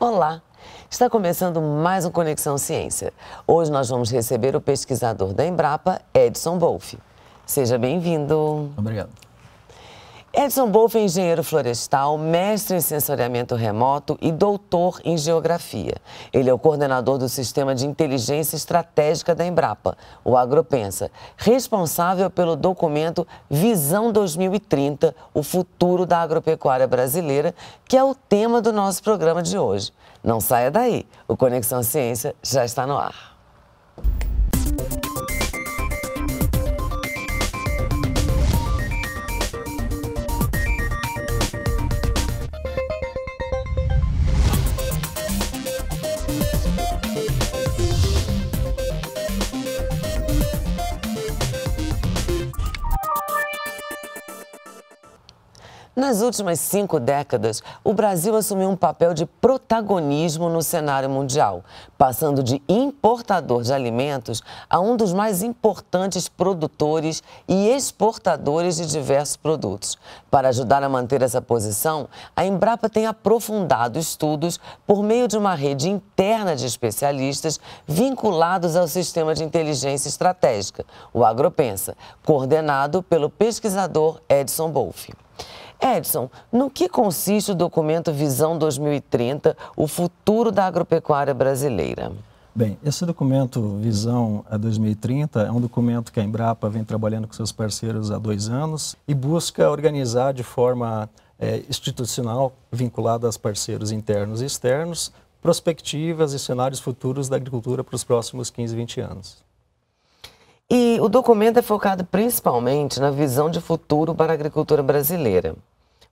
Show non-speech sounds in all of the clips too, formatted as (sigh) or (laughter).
Olá! Está começando mais um Conexão Ciência. Hoje nós vamos receber o pesquisador da Embrapa, Edson Bolfe. Seja bem-vindo. Obrigado. Edson Bolfo, é engenheiro florestal, mestre em sensoriamento remoto e doutor em geografia. Ele é o coordenador do Sistema de Inteligência Estratégica da Embrapa, o Agropensa, responsável pelo documento Visão 2030, o futuro da agropecuária brasileira, que é o tema do nosso programa de hoje. Não saia daí, o Conexão Ciência já está no ar. Nas últimas cinco décadas, o Brasil assumiu um papel de protagonismo no cenário mundial, passando de importador de alimentos a um dos mais importantes produtores e exportadores de diversos produtos. Para ajudar a manter essa posição, a Embrapa tem aprofundado estudos por meio de uma rede interna de especialistas vinculados ao sistema de inteligência estratégica, o Agropensa, coordenado pelo pesquisador Edson Bolfe. Edson, no que consiste o documento Visão 2030, o futuro da agropecuária brasileira? Bem, esse documento Visão 2030 é um documento que a Embrapa vem trabalhando com seus parceiros há dois anos e busca organizar de forma é, institucional, vinculada aos parceiros internos e externos, prospectivas e cenários futuros da agricultura para os próximos 15, 20 anos. E o documento é focado principalmente na visão de futuro para a agricultura brasileira.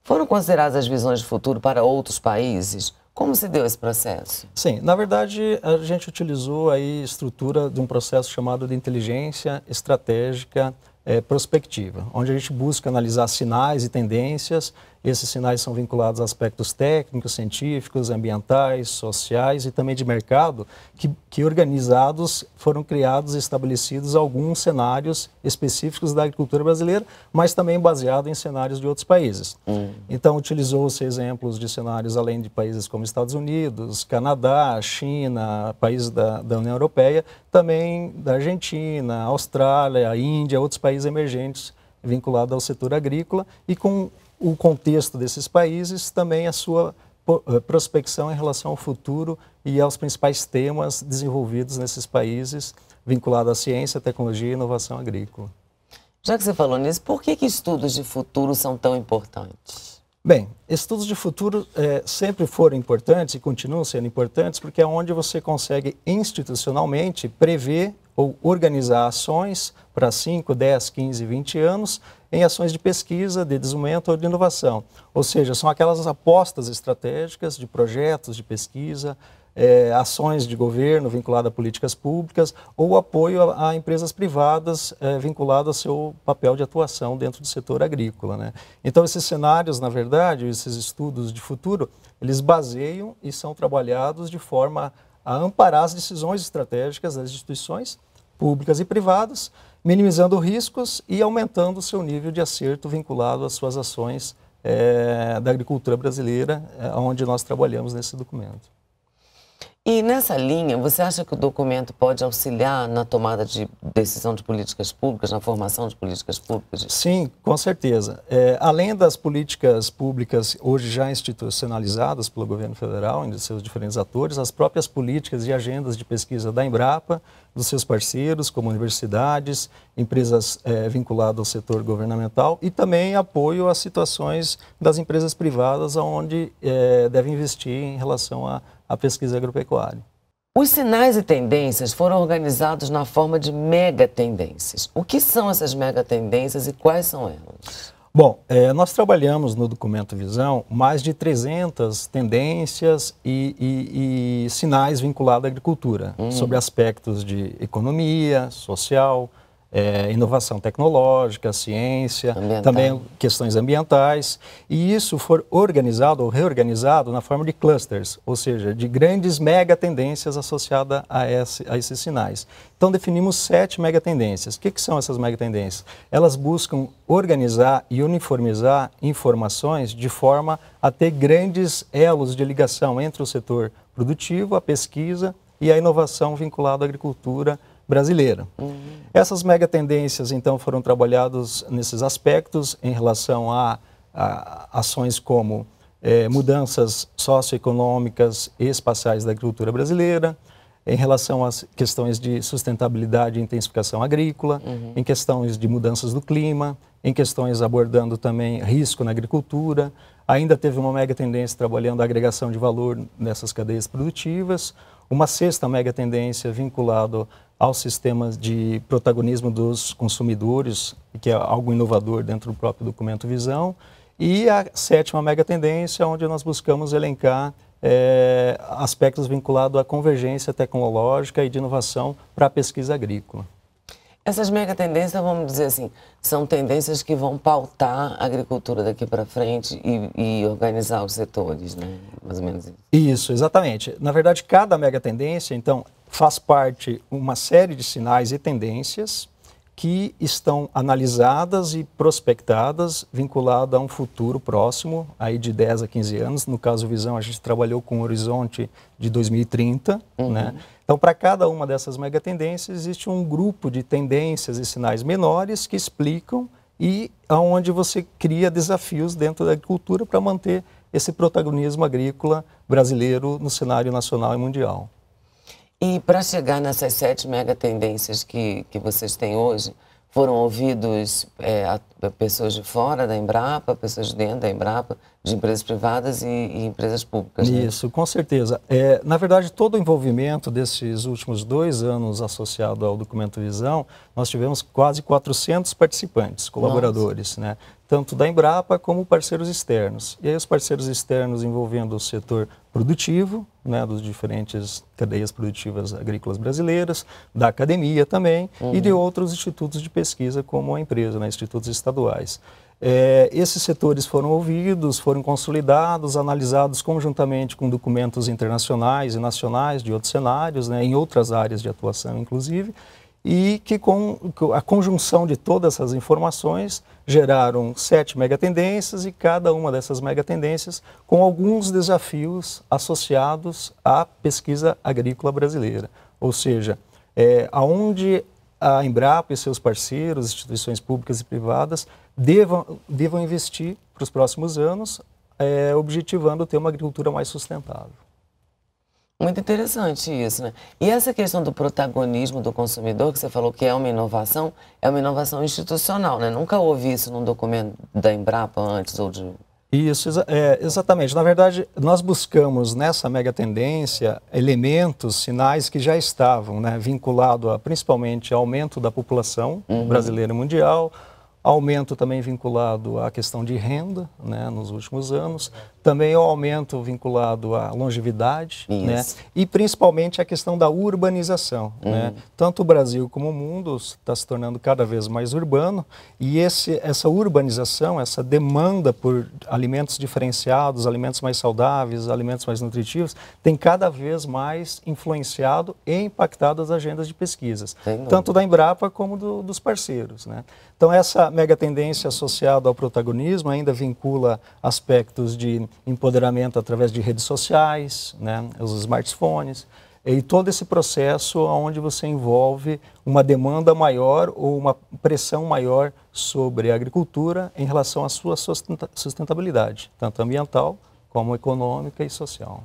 Foram consideradas as visões de futuro para outros países? Como se deu esse processo? Sim, na verdade a gente utilizou a estrutura de um processo chamado de inteligência estratégica é, prospectiva, onde a gente busca analisar sinais e tendências esses sinais são vinculados a aspectos técnicos, científicos, ambientais, sociais e também de mercado, que, que organizados foram criados e estabelecidos alguns cenários específicos da agricultura brasileira, mas também baseado em cenários de outros países. Hum. Então, utilizou-se exemplos de cenários além de países como Estados Unidos, Canadá, China, países da, da União Europeia, também da Argentina, Austrália, Índia, outros países emergentes vinculados ao setor agrícola e com o contexto desses países, também a sua eh, prospecção em relação ao futuro e aos principais temas desenvolvidos nesses países vinculados à ciência, tecnologia e inovação agrícola. Já que você falou nisso, por que, que estudos de futuro são tão importantes? Bem, estudos de futuro é, sempre foram importantes e continuam sendo importantes porque é onde você consegue institucionalmente prever ou organizar ações para 5, 10, 15, 20 anos em ações de pesquisa, de desenvolvimento ou de inovação. Ou seja, são aquelas apostas estratégicas de projetos de pesquisa, é, ações de governo vinculadas a políticas públicas ou apoio a, a empresas privadas é, vinculado ao seu papel de atuação dentro do setor agrícola. Né? Então, esses cenários, na verdade, esses estudos de futuro, eles baseiam e são trabalhados de forma a amparar as decisões estratégicas das instituições públicas e privadas minimizando riscos e aumentando o seu nível de acerto vinculado às suas ações é, da agricultura brasileira, é, onde nós trabalhamos nesse documento. E nessa linha, você acha que o documento pode auxiliar na tomada de decisão de políticas públicas, na formação de políticas públicas? Sim, com certeza. É, além das políticas públicas hoje já institucionalizadas pelo governo federal e de seus diferentes atores, as próprias políticas e agendas de pesquisa da Embrapa, dos seus parceiros, como universidades, empresas é, vinculadas ao setor governamental e também apoio às situações das empresas privadas, onde é, devem investir em relação a a pesquisa agropecuária. Os sinais e tendências foram organizados na forma de mega tendências. O que são essas mega tendências e quais são elas? Bom, é, nós trabalhamos no documento Visão mais de 300 tendências e, e, e sinais vinculados à agricultura, hum. sobre aspectos de economia, social, é, inovação tecnológica, ciência, Ambiental. também questões ambientais. E isso for organizado ou reorganizado na forma de clusters, ou seja, de grandes mega tendências associadas a, esse, a esses sinais. Então, definimos sete mega tendências. O que, que são essas mega tendências? Elas buscam organizar e uniformizar informações de forma a ter grandes elos de ligação entre o setor produtivo, a pesquisa e a inovação vinculada à agricultura, brasileira. Uhum. Essas mega tendências, então, foram trabalhadas nesses aspectos em relação a, a ações como é, mudanças socioeconômicas e espaciais da agricultura brasileira, em relação às questões de sustentabilidade e intensificação agrícola, uhum. em questões de mudanças do clima, em questões abordando também risco na agricultura. Ainda teve uma mega tendência trabalhando a agregação de valor nessas cadeias produtivas, uma sexta mega tendência vinculada aos sistemas de protagonismo dos consumidores, que é algo inovador dentro do próprio documento Visão, e a sétima mega tendência, onde nós buscamos elencar é, aspectos vinculados à convergência tecnológica e de inovação para a pesquisa agrícola. Essas mega tendências, vamos dizer assim, são tendências que vão pautar a agricultura daqui para frente e, e, organizar os setores, né? Mais ou menos isso. Isso, exatamente. Na verdade, cada mega tendência, então, faz parte uma série de sinais e tendências que estão analisadas e prospectadas vinculada a um futuro próximo, aí de 10 a 15 anos. No caso Visão, a gente trabalhou com o horizonte de 2030, uhum. né? Então, para cada uma dessas megatendências, existe um grupo de tendências e sinais menores que explicam e aonde você cria desafios dentro da agricultura para manter esse protagonismo agrícola brasileiro no cenário nacional e mundial. E para chegar nessas sete mega tendências que, que vocês têm hoje, foram ouvidos é, a, pessoas de fora da Embrapa, pessoas de dentro da Embrapa, de empresas privadas e, e empresas públicas. Né? Isso, com certeza. É, na verdade, todo o envolvimento desses últimos dois anos associado ao Documento Visão, nós tivemos quase 400 participantes, colaboradores, né? tanto da Embrapa como parceiros externos. E aí os parceiros externos envolvendo o setor produtivo, né, dos diferentes cadeias produtivas agrícolas brasileiras, da academia também uhum. e de uhum. outros institutos de pesquisa como a empresa, né, institutos estaduais. É, esses setores foram ouvidos, foram consolidados, analisados conjuntamente com documentos internacionais e nacionais de outros cenários, né, em outras áreas de atuação, inclusive, e que com a conjunção de todas essas informações geraram sete megatendências e cada uma dessas megatendências com alguns desafios associados à pesquisa agrícola brasileira. Ou seja, é, aonde a Embrapa e seus parceiros, instituições públicas e privadas, devam, devam investir para os próximos anos, é, objetivando ter uma agricultura mais sustentável. Muito interessante isso, né? E essa questão do protagonismo do consumidor, que você falou que é uma inovação, é uma inovação institucional, né? Nunca houve isso num documento da Embrapa antes ou de... Isso, é, exatamente. Na verdade, nós buscamos nessa mega tendência elementos, sinais que já estavam né, vinculados principalmente ao aumento da população uhum. brasileira e mundial, aumento também vinculado à questão de renda né, nos últimos anos, também o aumento vinculado à longevidade né, Isso. né, e principalmente a questão da urbanização. Né. Uhum. Né? Tanto o Brasil como o mundo está se tornando cada vez mais urbano e esse, essa urbanização, essa demanda por alimentos diferenciados, alimentos mais saudáveis, alimentos mais nutritivos, tem cada vez mais influenciado e impactado as agendas de pesquisas, tanto da Embrapa como do, dos parceiros. Né? Então, essa mega tendência associada ao protagonismo ainda vincula aspectos de empoderamento através de redes sociais, né, os smartphones, e todo esse processo onde você envolve uma demanda maior ou uma pressão maior sobre a agricultura em relação à sua sustentabilidade, tanto ambiental como econômica e social.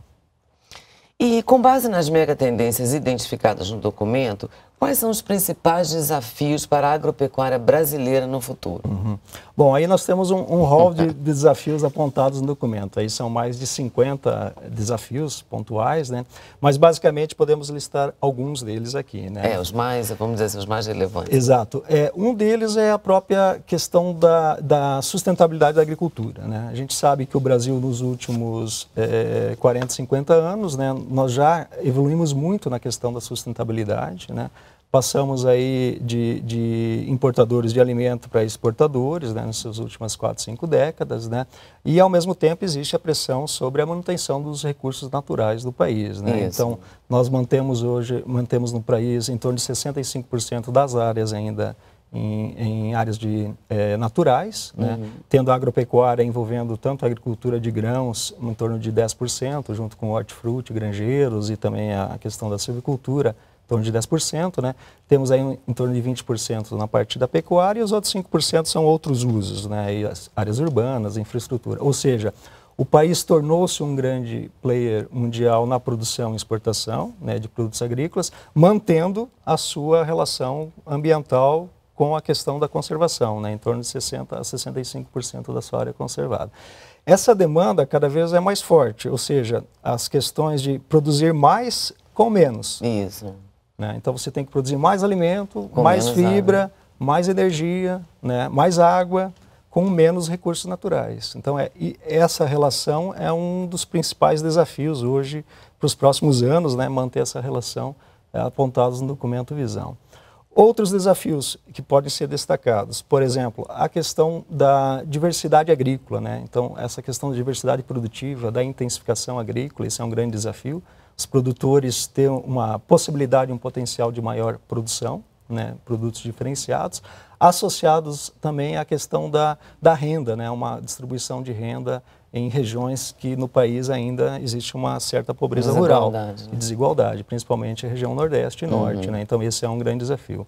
E com base nas mega tendências identificadas no documento, Quais são os principais desafios para a agropecuária brasileira no futuro? Uhum. Bom, aí nós temos um, um hall de, (laughs) desafios apontados no documento. Aí são mais de 50 desafios pontuais, né? Mas basicamente podemos listar alguns deles aqui, né? É, os mais, vamos dizer, assim, os mais relevantes. Exato. É, um deles é a própria questão da, da sustentabilidade da agricultura, né? A gente sabe que o Brasil nos últimos é, 40, 50 anos, né? Nós já evoluímos muito na questão da sustentabilidade, né? Passamos aí de, de importadores de alimento para exportadores né, nessas últimas quatro, cinco décadas, né? E, ao mesmo tempo, existe a pressão sobre a manutenção dos recursos naturais do país, né? Isso. Então, nós mantemos hoje, mantemos no país em torno de 65% das áreas ainda em, em, áreas de, eh, naturais, né? uhum. né? tendo a agropecuária envolvendo tanto a agricultura de grãos, em torno de 10%, junto com hortifruti, granjeiros e também a questão da silvicultura, torno de 10%, né? Temos aí em torno de 20% na parte da pecuária e os outros 5% são outros usos, né? E as áreas urbanas, infraestrutura. Ou seja, o país tornou-se um grande player mundial na produção e exportação né, de produtos agrícolas, mantendo a sua relação ambiental com a questão da conservação, né, em torno de 60% a 65% da sua área conservada. Essa demanda cada vez é mais forte, ou seja, as questões de produzir mais com menos. Isso. Né? Então você tem que produzir mais alimento, com mais fibra, água. Né? mais energia, né? mais água, com menos recursos naturais. Então é, essa relação é um dos principais desafios hoje para os próximos anos, né? manter essa relação é, apontados no documento Visão. Outros desafios que podem ser destacados, por exemplo, a questão da diversidade agrícola, né? Então, essa questão da diversidade produtiva, da intensificação agrícola, esse é um grande desafio os produtores ter uma possibilidade, um potencial de maior produção, né, produtos diferenciados, associados também à questão da, da renda, né, uma distribuição de renda em regiões que no país ainda existe uma certa pobreza rural né? e desigualdade, principalmente a região Nordeste e uhum. Norte. Uhum. Né? Então, esse é um grande desafio.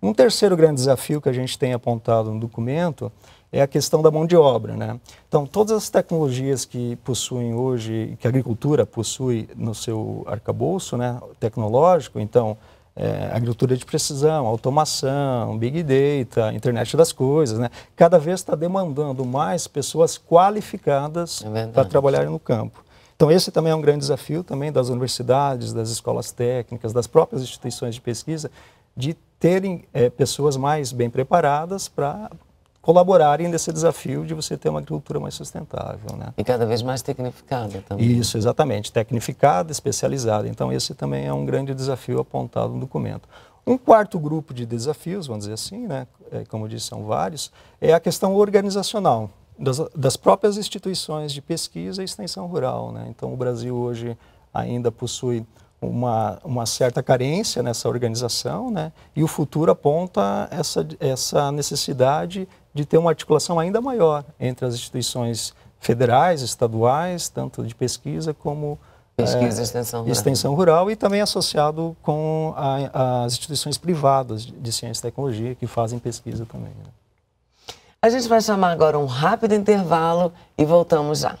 Um terceiro grande desafio que a gente tem apontado no documento é a questão da mão de obra. Né? Então, todas as tecnologias que possuem hoje, que a agricultura possui no seu arcabouço né, tecnológico, então, é, agricultura de precisão, automação, big data, internet das coisas, né? cada vez está demandando mais pessoas qualificadas é para trabalhar no campo. Então, esse também é um grande desafio também das universidades, das escolas técnicas, das próprias instituições de pesquisa, de terem é, pessoas mais bem preparadas para colaborarem nesse desafio de você ter uma agricultura mais sustentável. Né? E cada vez mais tecnificada também. Isso, exatamente. Tecnificada, especializada. Então, esse também é um grande desafio apontado no documento. Um quarto grupo de desafios, vamos dizer assim, né? É, como eu disse, são vários, é a questão organizacional das, das próprias instituições de pesquisa e extensão rural. Né? Então, o Brasil hoje ainda possui uma, uma certa carência nessa organização, né? e o futuro aponta essa, essa necessidade de ter uma articulação ainda maior entre as instituições federais, estaduais, tanto de pesquisa como pesquisa é, extensão, extensão rural. e também associado com a, as instituições privadas de ciência e tecnologia que fazem pesquisa também. Né? A gente vai chamar agora um rápido intervalo e voltamos já.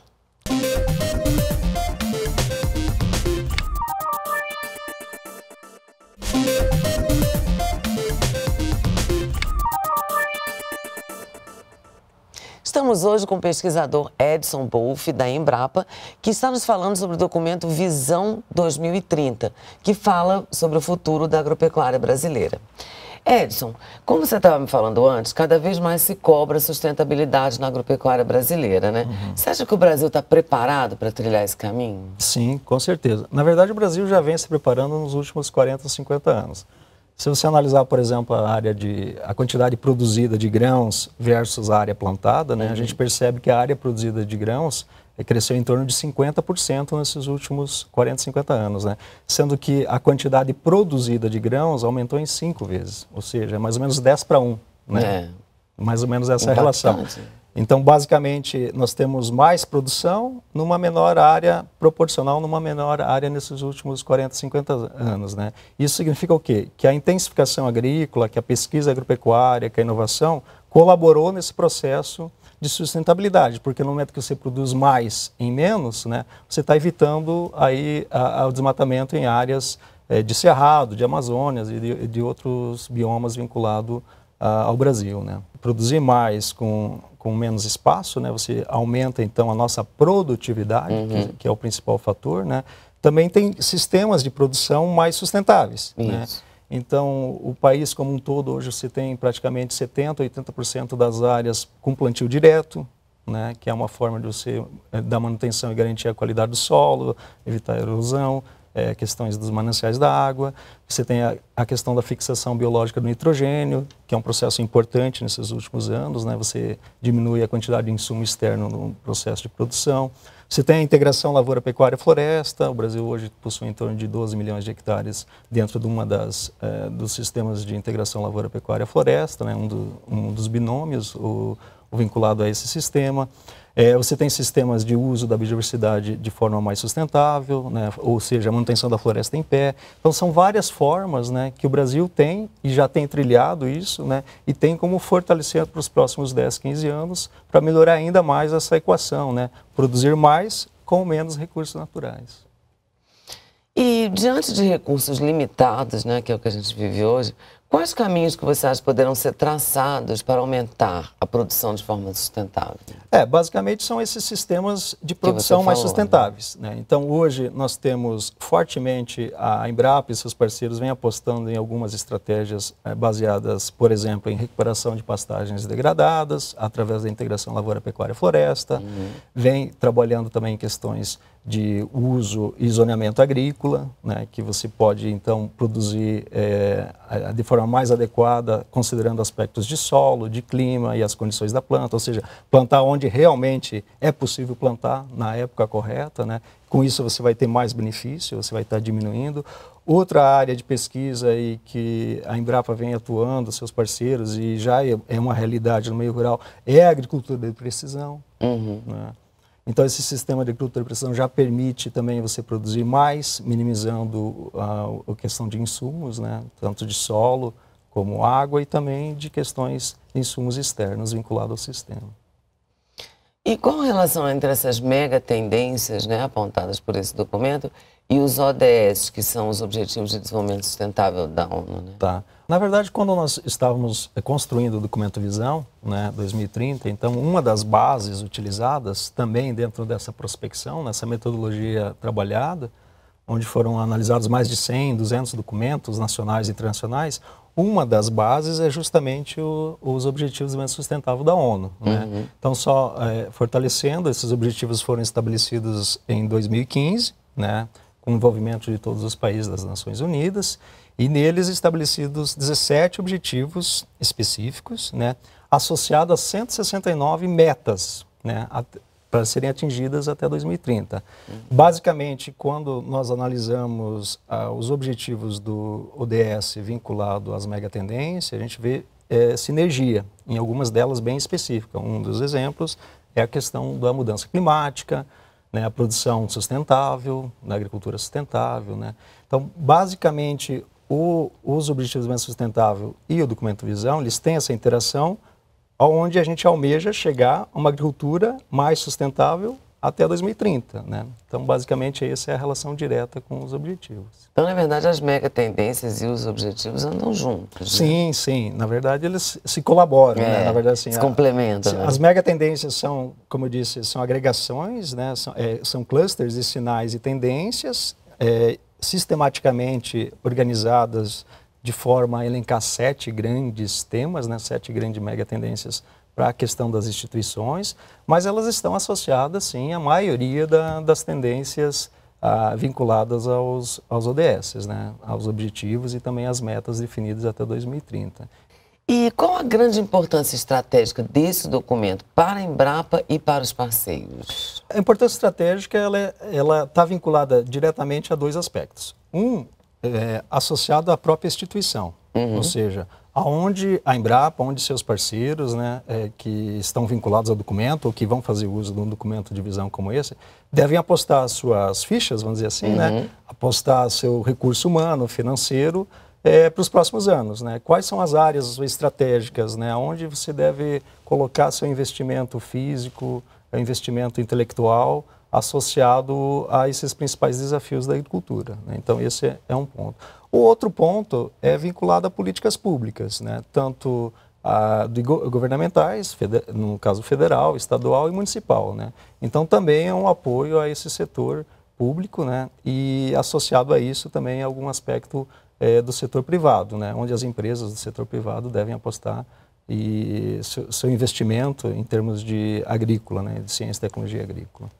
Estamos hoje com o pesquisador Edson Bolf, da Embrapa, que está nos falando sobre o documento Visão 2030, que fala sobre o futuro da agropecuária brasileira. Edson, como você estava me falando antes, cada vez mais se cobra sustentabilidade na agropecuária brasileira, né? Uhum. Você acha que o Brasil está preparado para trilhar esse caminho? Sim, com certeza. Na verdade, o Brasil já vem se preparando nos últimos 40, 50 anos. Se você analisar, por exemplo, a área de a quantidade produzida de grãos versus a área plantada, né, uhum. a gente uhum. percebe que a área produzida de grãos eh, cresceu em torno de 50% nesses últimos 40, 50 anos, né? sendo que a quantidade produzida de grãos aumentou em cinco vezes, ou seja, é mais ou menos 10 para 1. Né? É. Mais ou menos essa relação. Então, basicamente, nós temos mais produção numa menor área proporcional, numa menor área nesses últimos 40, 50 anos. Né? Isso significa o quê? Que a intensificação agrícola, que a pesquisa agropecuária, que a inovação colaborou nesse processo de sustentabilidade, porque no momento que você produz mais em menos, né, você está evitando aí a, a, o desmatamento em áreas é, de cerrado, de Amazônia, e de, de outros biomas vinculados ah, ao Brasil. Né? Produzir mais com com menos espaço, né? Você aumenta então a nossa produtividade, uhum. que, é, que, é o principal fator, né? Também tem sistemas de produção mais sustentáveis, né? Isso. né? Então, o país como um todo hoje você tem praticamente 70, 80% das áreas com plantio direto, né, que é uma forma de você eh, dar manutenção e garantir a qualidade do solo, evitar erosão, é, questões dos mananciais da água, você tem a, a, questão da fixação biológica do nitrogênio, que é um processo importante nesses últimos anos, né? você diminui a quantidade de insumo externo no processo de produção. Você tem a integração lavoura-pecuária-floresta, o Brasil hoje possui em torno de 12 milhões de hectares dentro de uma das, é, dos sistemas de integração lavoura-pecuária-floresta, né? um, do, um dos binômios, o, o vinculado a esse sistema. É, você tem sistemas de uso da biodiversidade de forma mais sustentável, né? ou seja, a manutenção da floresta em pé. Então, são várias formas né, que o Brasil tem e já tem trilhado isso, né, e tem como fortalecer para os próximos 10, 15 anos, para melhorar ainda mais essa equação, né? produzir mais com menos recursos naturais. E diante de recursos limitados, né, que é o que a gente vive hoje, Quais caminhos que você acha que poderão ser traçados para aumentar a produção de forma sustentável? É, basicamente são esses sistemas de produção falou, mais né? sustentáveis. Né? Né? Então, hoje nós temos fortemente a Embrapa e seus parceiros vêm apostando em algumas estratégias é, baseadas, por exemplo, em recuperação de pastagens degradadas, através da integração lavoura-pecuária-floresta, uhum. vem trabalhando também em questões de uso e zoneamento agrícola, né, que você pode então produzir é, de forma mais adequada, considerando aspectos de solo, de clima e as condições da planta, ou seja, plantar onde realmente é possível plantar na época correta, né? Com isso você vai ter mais benefício, você vai estar diminuindo. Outra área de pesquisa e que a Embrapa vem atuando, seus parceiros e já é, é uma realidade no meio rural é a agricultura de precisão. Uhum. Né? Então, esse sistema de cultura de pressão já permite também você produzir mais, minimizando a, ah, a questão de insumos, né? tanto de solo como água e também de questões de insumos externos vinculados ao sistema. E qual a relação entre essas mega tendências né, apontadas por esse documento e os ODS, que são os Objetivos de Desenvolvimento Sustentável da ONU? Né? Tá. Na verdade, quando nós estávamos eh, construindo o documento Visão, né, 2030, então uma das bases utilizadas também dentro dessa prospecção, nessa metodologia trabalhada, onde foram analisados mais de 100, 200 documentos nacionais e internacionais, uma das bases é justamente o, os Objetivos de Desenvolvimento Sustentável da ONU. Né? Uhum. Então, só é, fortalecendo, esses objetivos foram estabelecidos em 2015, né? com envolvimento de todos os países das Nações Unidas, e neles estabelecidos 17 objetivos específicos, né, associados a 169 metas né, para serem atingidas até 2030. Uhum. Basicamente, quando nós analisamos ah, os objetivos do ODS vinculado às megatendências, a gente vê é, sinergia, em algumas delas bem específica. Um dos exemplos é a questão da mudança climática, né, a produção sustentável, na agricultura sustentável. Né? Então, basicamente, o, os objetivos de sustentável e o documento Visão, eles têm essa interação onde a gente almeja chegar a uma agricultura mais sustentável até 2030. Né? Então, basicamente, essa é a relação direta com os objetivos. Então, na verdade, as megatendências e os objetivos andam juntos. Né? Sim, sim. Na verdade, eles se colaboram. Né? É, né? na verdade, assim, se complementam. As né? As megatendências são, como eu disse, são agregações, né? são, é, são clusters de sinais e tendências é, sistematicamente organizadas de forma a elencar sete grandes temas, né? sete grandes megatendências tendências para a questão das instituições, mas elas estão associadas, sim, à maioria da, das tendências ah, vinculadas aos, aos ODS, né? aos objetivos e também às metas definidas até 2030. E qual a grande importância estratégica desse documento para a Embrapa e para os parceiros? A importância estratégica ela é, está vinculada diretamente a dois aspectos. Um, é, associado à própria instituição, uhum. ou seja, aonde a Embrapa, onde seus parceiros, né, é, que estão vinculados ao documento ou que vão fazer uso de um documento de visão como esse, devem apostar suas fichas, vamos dizer assim, né? uhum. né, apostar seu recurso humano, financeiro, é, para os próximos anos, né? Quais são as áreas estratégicas, né? Onde você deve colocar seu investimento físico, é, investimento intelectual associado a esses principais desafios da agricultura. Né? Então, esse é, é um ponto. O outro ponto é vinculado a políticas públicas, né? tanto a, de go governamentais, no caso federal, estadual e municipal. Né? Então, também é um apoio a esse setor público né? e associado a isso também é algum aspecto é, do setor privado, né? onde as empresas do setor privado devem apostar e seu, seu investimento em termos de agrícola, né? de ciência e tecnologia agrícola.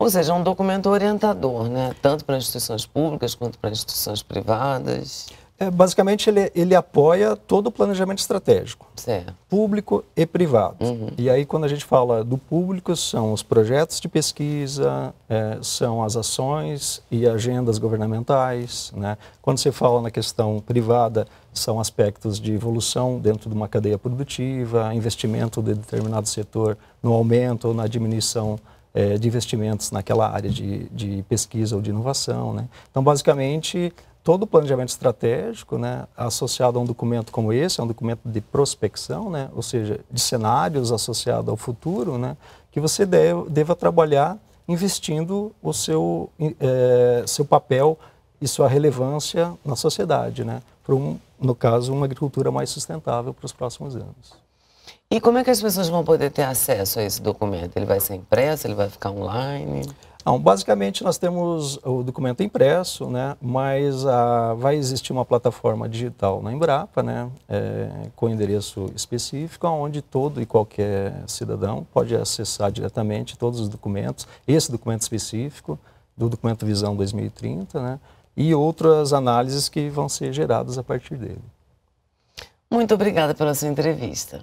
Ou seja, é um documento orientador, né? tanto para instituições públicas quanto para instituições privadas. É, basicamente, ele, ele apoia todo o planejamento estratégico, certo. público e privado. Uhum. E aí, quando a gente fala do público, são os projetos de pesquisa, é, são as ações e agendas governamentais. Né? Quando você fala na questão privada, são aspectos de evolução dentro de uma cadeia produtiva, investimento de determinado setor no aumento ou na diminuição é, de investimentos naquela área de, de pesquisa ou de inovação. Né? Então, basicamente, todo o planejamento estratégico, né, associado a um documento como esse, é um documento de prospecção, né, ou seja, de cenários associado ao futuro, né, que você deve, deva trabalhar investindo o seu, é, seu papel e sua relevância na sociedade, né, para um, no caso, uma agricultura mais sustentável para os próximos anos. E como é que as pessoas vão poder ter acesso a esse documento? Ele vai ser impresso? Ele vai ficar online? Não, basicamente nós temos o documento impresso, né? Mas a, ah, vai existir uma plataforma digital na Embrapa, né? É, com endereço específico, onde todo e qualquer cidadão pode acessar diretamente todos os documentos, esse documento específico do documento Visão 2030, né? E outras análises que vão ser geradas a partir dele. Muito obrigada pela sua entrevista.